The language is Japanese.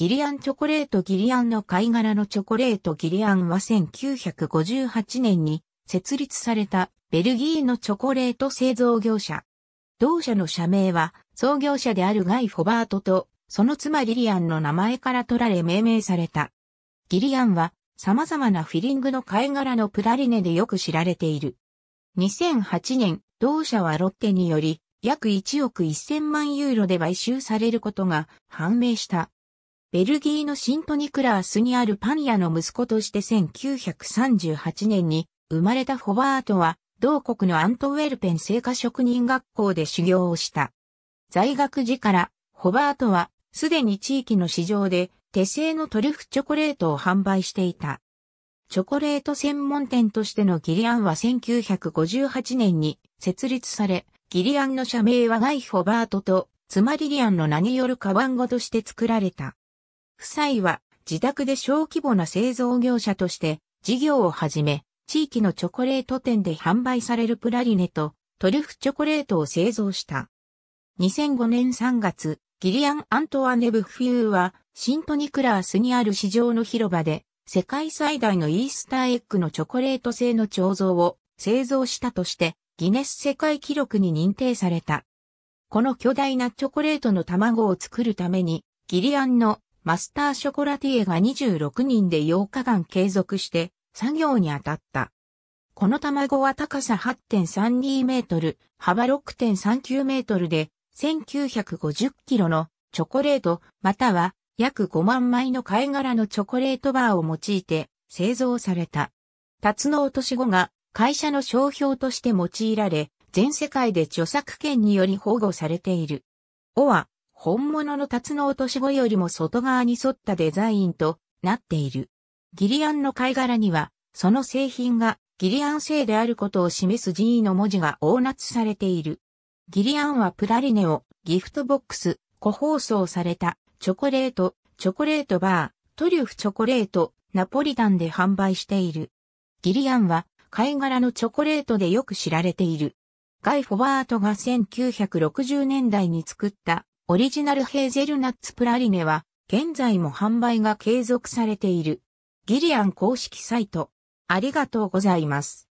ギリアンチョコレートギリアンの貝殻のチョコレートギリアンは1958年に設立されたベルギーのチョコレート製造業者。同社の社名は創業者であるガイ・フォバートとその妻リリアンの名前から取られ命名された。ギリアンは様々なフィリングの貝殻のプラリネでよく知られている。2008年、同社はロッテにより約1億1000万ユーロで買収されることが判明した。ベルギーのシントニクラースにあるパン屋の息子として1938年に生まれたフォバートは、同国のアントウェルペン製菓職人学校で修行をした。在学時から、ホバートは、すでに地域の市場で、手製のトリュフチョコレートを販売していた。チョコレート専門店としてのギリアンは1958年に設立され、ギリアンの社名はガイ・ホバートと、つまりリアンの名によるカバン語として作られた。夫妻は自宅で小規模な製造業者として事業を始め、地域のチョコレート店で販売されるプラリネとトリュフチョコレートを製造した。2005年3月、ギリアン・アントワネ・ブフユーはシントニクラースにある市場の広場で世界最大のイースターエッグのチョコレート製の彫像を製造したとしてギネス世界記録に認定された。この巨大なチョコレートの卵を作るためにギリアンのマスターショコラティエが26人で8日間継続して作業に当たった。この卵は高さ8.32メートル、幅6.39メートルで、1950キロのチョコレート、または約5万枚の貝殻のチョコレートバーを用いて製造された。タツノオトシゴが会社の商標として用いられ、全世界で著作権により保護されている。オ本物のタツノオトシゴよりも外側に沿ったデザインとなっている。ギリアンの貝殻には、その製品がギリアン製であることを示す G の文字が大夏されている。ギリアンはプラリネをギフトボックス、個包装されたチョコレート、チョコレートバー、トリュフチョコレート、ナポリタンで販売している。ギリアンは貝殻のチョコレートでよく知られている。ガイ・フォワートが1960年代に作ったオリジナルヘーゼルナッツプラリネは、現在も販売が継続されている。ギリアン公式サイト。ありがとうございます。